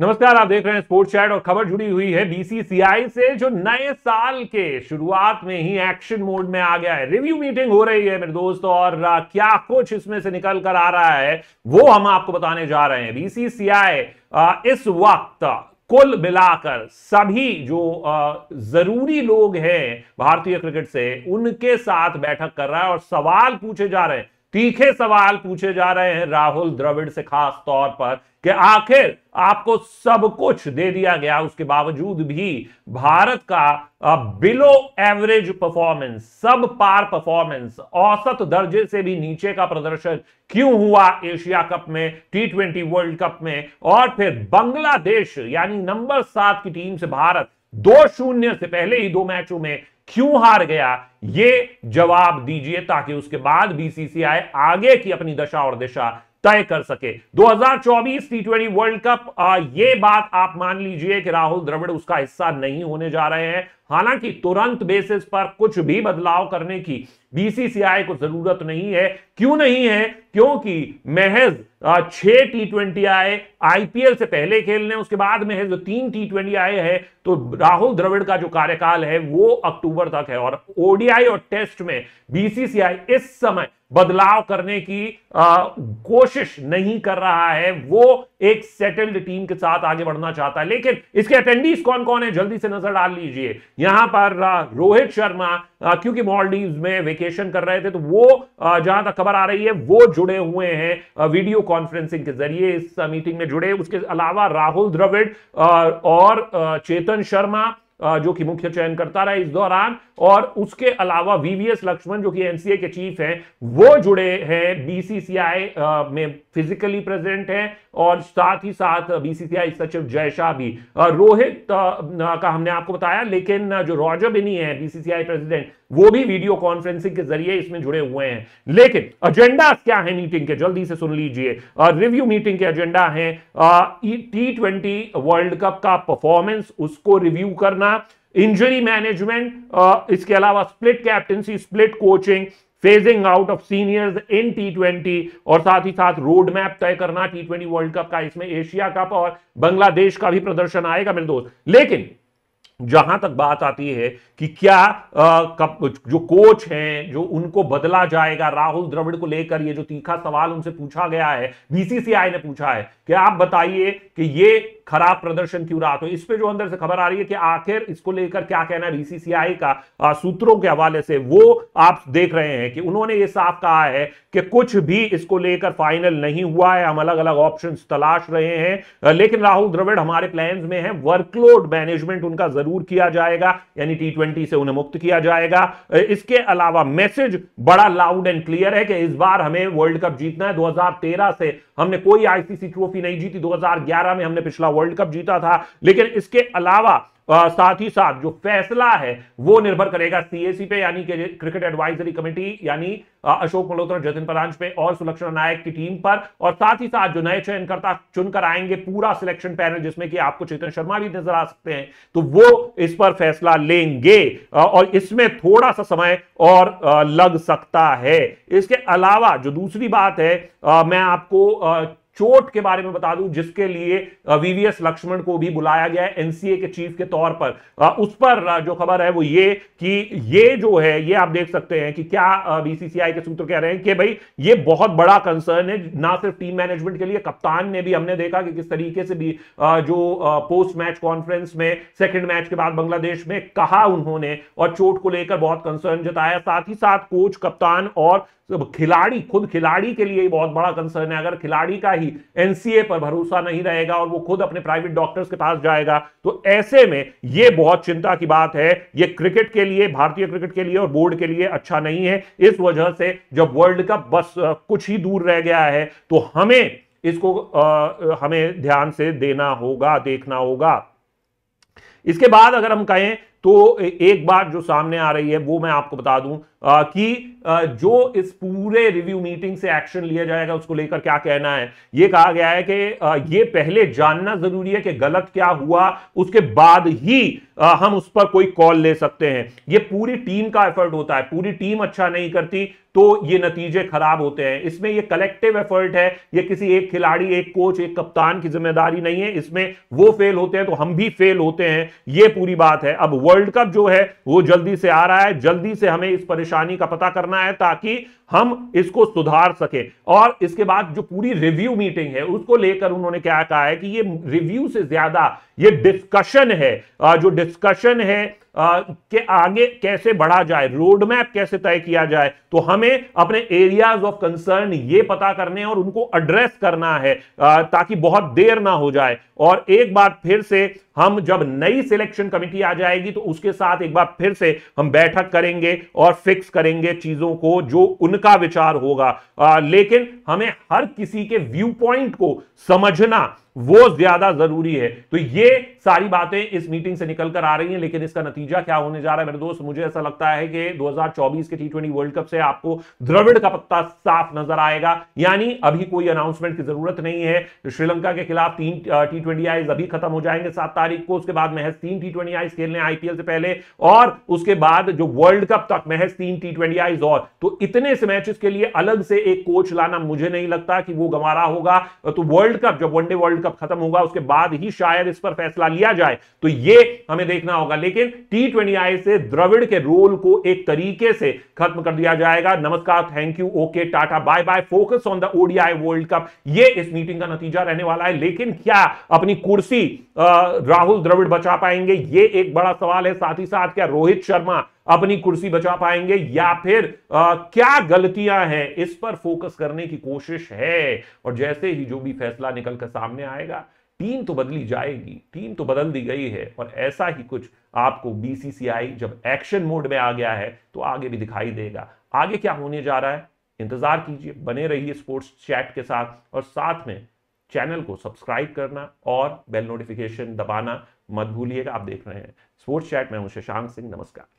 नमस्कार आप देख रहे हैं स्पोर्ट्स चैट और खबर जुड़ी हुई है बीसीसीआई से जो नए साल के शुरुआत में ही एक्शन मोड में आ गया है रिव्यू मीटिंग हो रही है मेरे दोस्त और क्या कुछ इसमें से निकल कर आ रहा है वो हम आपको बताने जा रहे हैं बीसीसीआई इस वक्त कुल मिलाकर सभी जो जरूरी लोग हैं भारतीय क्रिकेट से उनके साथ बैठक कर रहा है और सवाल पूछे जा रहे हैं तीखे सवाल पूछे जा रहे हैं राहुल द्रविड़ से खास तौर पर कि आखिर आपको सब कुछ दे दिया गया उसके बावजूद भी भारत का बिलो एवरेज परफॉर्मेंस सब पार परफॉर्मेंस औसत दर्जे से भी नीचे का प्रदर्शन क्यों हुआ एशिया कप में टी ट्वेंटी वर्ल्ड कप में और फिर बांग्लादेश यानी नंबर सात की टीम से भारत दो शून्य से पहले ही दो मैचों में क्यों हार गया ये जवाब दीजिए ताकि उसके बाद बीसीसीआई आगे की अपनी दशा और दिशा तय कर सके 2024 टी ट्वेंटी वर्ल्ड कप ये बात आप मान लीजिए कि राहुल द्रविड़ उसका हिस्सा नहीं होने जा रहे हैं हालांकि तुरंत बेसिस पर कुछ भी बदलाव करने की बीसीसीआई को जरूरत नहीं है क्यों नहीं है क्योंकि महज छह टी ट्वेंटी आए आईपीएल से पहले खेलने उसके बाद महज तीन टी ट्वेंटी आए हैं तो राहुल द्रविड़ का जो कार्यकाल है वो अक्टूबर तक है और ओडीआई और टेस्ट में बीसीसीआई इस समय बदलाव करने की आ, कोशिश नहीं कर रहा है वो एक सेटल्ड टीम के साथ आगे बढ़ना चाहता है लेकिन इसके अटेंडीज कौन कौन है जल्दी से नजर डाल लीजिए यहां पर रोहित शर्मा क्योंकि मॉलडीव में वेकेशन कर रहे थे तो वो जहां तक खबर आ रही है वो जुड़े हुए हैं वीडियो कॉन्फ्रेंसिंग के जरिए इस मीटिंग में जुड़े उसके अलावा राहुल द्रविड़ और चेतन शर्मा जो कि मुख्य चयन करता रहा इस दौरान और उसके अलावा वीवीएस लक्ष्मण जो कि एनसीए के चीफ हैं वो जुड़े हैं बीसीसीआई में फिजिकली प्रेजेंट हैं और साथ ही साथ बीसीसीआई सचिव जय शाह भी रोहित का हमने आपको बताया लेकिन जो रॉजर बिनी है बीसीसीआई प्रेसिडेंट वो भी वीडियो कॉन्फ्रेंसिंग के जरिए इसमें जुड़े हुए हैं लेकिन एजेंडा क्या है मीटिंग के जल्दी से सुन लीजिए रिव्यू मीटिंग के एजेंडा है टी ट्वेंटी वर्ल्ड कप का परफॉर्मेंस उसको रिव्यू करना इंजरी मैनेजमेंट इसके अलावा split captaincy split coaching phasing out of seniors in T twenty और साथ ही साथ रोड मैप तय करना टी ट्वेंटी वर्ल्ड कप का इसमें एशिया कप और बांग्लादेश का भी प्रदर्शन आएगा मेरे दोस्त लेकिन जहां तक बात आती है कि क्या आ, कप, जो कोच हैं जो उनको बदला जाएगा राहुल द्रविड़ को लेकर ये जो तीखा सवाल उनसे पूछा गया है बीसीसीआई ने पूछा है कि आप बताइए कि ये खराब प्रदर्शन क्यों रहा तो इस पे जो अंदर से खबर आ रही है कि आखिर इसको लेकर क्या कहना बीसीसीआई का आ, सूत्रों के हवाले से वो आप देख रहे हैं कि उन्होंने ये साफ कहा है कि कुछ भी इसको लेकर फाइनल नहीं हुआ है हम अलग अलग ऑप्शन तलाश रहे हैं लेकिन राहुल द्रविड़ हमारे प्लान में है वर्कलोड मैनेजमेंट उनका जरूर किया जाएगा यानी टी से उन्हें मुक्त किया जाएगा इसके अलावा मैसेज बड़ा लाउड एंड क्लियर है कि इस बार हमें वर्ल्ड कप जीतना है दो से हमने कोई आईसीसी ट्रॉफी नहीं जीती दो में हमने पिछला वर्ल्ड कप जीता था लेकिन इसके अलावा आ, साथ ही साथ जो फैसला है वो निर्भर करेगा सीएसी पे यानी कि क्रिकेट एडवाइजरी कमेटी यानी अशोक मल्होत्रा जतिन परांज पे और सुलक्षणा नायक की टीम पर और साथ ही साथ जो नए चयनकर्ता चुनकर आएंगे पूरा सिलेक्शन पैनल जिसमें कि आपको चेतन शर्मा भी नजर आ सकते हैं तो वो इस पर फैसला लेंगे और इसमें थोड़ा सा समय और लग सकता है इसके अलावा जो दूसरी बात है मैं आपको चोट के बारे में बता दूं जिसके लिए वीवीएस लक्ष्मण को भी बुलाया गया है एनसीए के चीफ के तौर पर उस पर जो खबर है वो ये कि ये जो है ये आप देख सकते हैं कि क्या बीसीसीआई के सूत्र कह रहे हैं कि भाई ये बहुत बड़ा कंसर्न है ना सिर्फ टीम मैनेजमेंट के लिए कप्तान ने भी हमने देखा कि किस तरीके से भी जो पोस्ट मैच कॉन्फ्रेंस में सेकेंड मैच के बाद बांग्लादेश में कहा उन्होंने और चोट को लेकर बहुत कंसर्न जताया साथ ही साथ कोच कप्तान और खिलाड़ी खुद खिलाड़ी के लिए बहुत बड़ा कंसर्न है अगर खिलाड़ी का ही भी एनसीए पर भरोसा नहीं रहेगा और वो खुद अपने प्राइवेट डॉक्टर्स के पास जाएगा तो ऐसे में ये बहुत चिंता की बात है ये क्रिकेट के लिए भारतीय क्रिकेट के लिए और बोर्ड के लिए अच्छा नहीं है इस वजह से जब वर्ल्ड कप बस कुछ ही दूर रह गया है तो हमें इसको आ, हमें ध्यान से देना होगा देखना होगा इसके बाद अगर हम कहें तो एक बात जो सामने आ रही है वो मैं आपको बता दूं कि जो इस पूरे रिव्यू मीटिंग से एक्शन लिया जाएगा उसको लेकर क्या कहना है यह कहा गया है कि यह पहले जानना जरूरी है कि गलत क्या हुआ उसके बाद ही हम उस पर कोई कॉल ले सकते हैं यह पूरी टीम का एफर्ट होता है पूरी टीम अच्छा नहीं करती तो ये नतीजे खराब होते हैं इसमें ये कलेक्टिव एफर्ट है ये किसी एक खिलाड़ी एक कोच एक कप्तान की जिम्मेदारी नहीं है इसमें वो फेल होते हैं तो हम भी फेल होते हैं ये पूरी बात है अब वर्ल्ड कप जो है वो जल्दी से आ रहा है जल्दी से हमें इस परेशानी परेशानी का पता करना है ताकि हम इसको सुधार सके और इसके बाद जो पूरी रिव्यू मीटिंग है उसको लेकर उन्होंने क्या कहा है कि ये रिव्यू से ज्यादा ये डिस्कशन है जो डिस्कशन है आ, के आगे कैसे बढ़ा जाए रोड मैप कैसे तय किया जाए तो हमें अपने एरियाज ऑफ कंसर्न ये पता करने और उनको एड्रेस करना है आ, ताकि बहुत देर ना हो जाए और एक बार फिर से हम जब नई सिलेक्शन कमेटी आ जाएगी तो उसके साथ एक बार फिर से हम बैठक करेंगे और फिक्स करेंगे चीजों को जो उनका विचार होगा आ, लेकिन हमें हर किसी के व्यू पॉइंट को समझना वो ज्यादा जरूरी है तो ये सारी बातें इस मीटिंग से निकल कर आ रही हैं लेकिन इसका नतीजा क्या होने जा रहा है मेरे दोस्त मुझे ऐसा लगता है कि 2024 के टी वर्ल्ड कप से आपको द्रविड़ का पत्ता साफ नजर आएगा यानी अभी कोई अनाउंसमेंट की जरूरत नहीं है श्रीलंका के खिलाफ तीन टी ट्वेंटी आईज अभी खत्म हो जाएंगे सात तारीख को उसके बाद महज तीन टी ट्वेंटी आईज खेलने आईपीएल से पहले और उसके बाद जो वर्ल्ड कप तक महज तीन टी ट्वेंटी आईज और तो इतने से मैचेस के लिए अलग से एक कोच लाना मुझे नहीं लगता कि वो गंवारा होगा तो वर्ल्ड कप जब वनडे वर्ल्ड कप कब खत्म होगा उसके बाद ही शायद इस पर फैसला लिया जाए तो ये हमें देखना होगा लेकिन टी ट्वेंटी आई से द्रविड़ के रोल को एक तरीके से खत्म कर दिया जाएगा नमस्कार thank you okay tata bye bye focus on the ODI world cup ये इस मीटिंग का नतीजा रहने वाला है लेकिन क्या अपनी कुर्सी राहुल द्रविड़ बचा पाएंगे ये एक बड़ा सवाल है साथ ही साथ क्या रोहित शर्मा अपनी कुर्सी बचा पाएंगे या फिर आ, क्या गलतियां हैं इस पर फोकस करने की कोशिश है और जैसे ही जो भी फैसला निकल कर सामने आएगा टीम तो बदली जाएगी टीम तो बदल दी गई है और ऐसा ही कुछ आपको बीसीसीआई जब एक्शन मोड में आ गया है तो आगे भी दिखाई देगा आगे क्या होने जा रहा है इंतजार कीजिए बने रहिए स्पोर्ट्स चैट के साथ और साथ में चैनल को सब्सक्राइब करना और बेल नोटिफिकेशन दबाना मत भूलिएगा आप देख रहे हैं स्पोर्ट्स चैट में हूं शशांक सिंह नमस्कार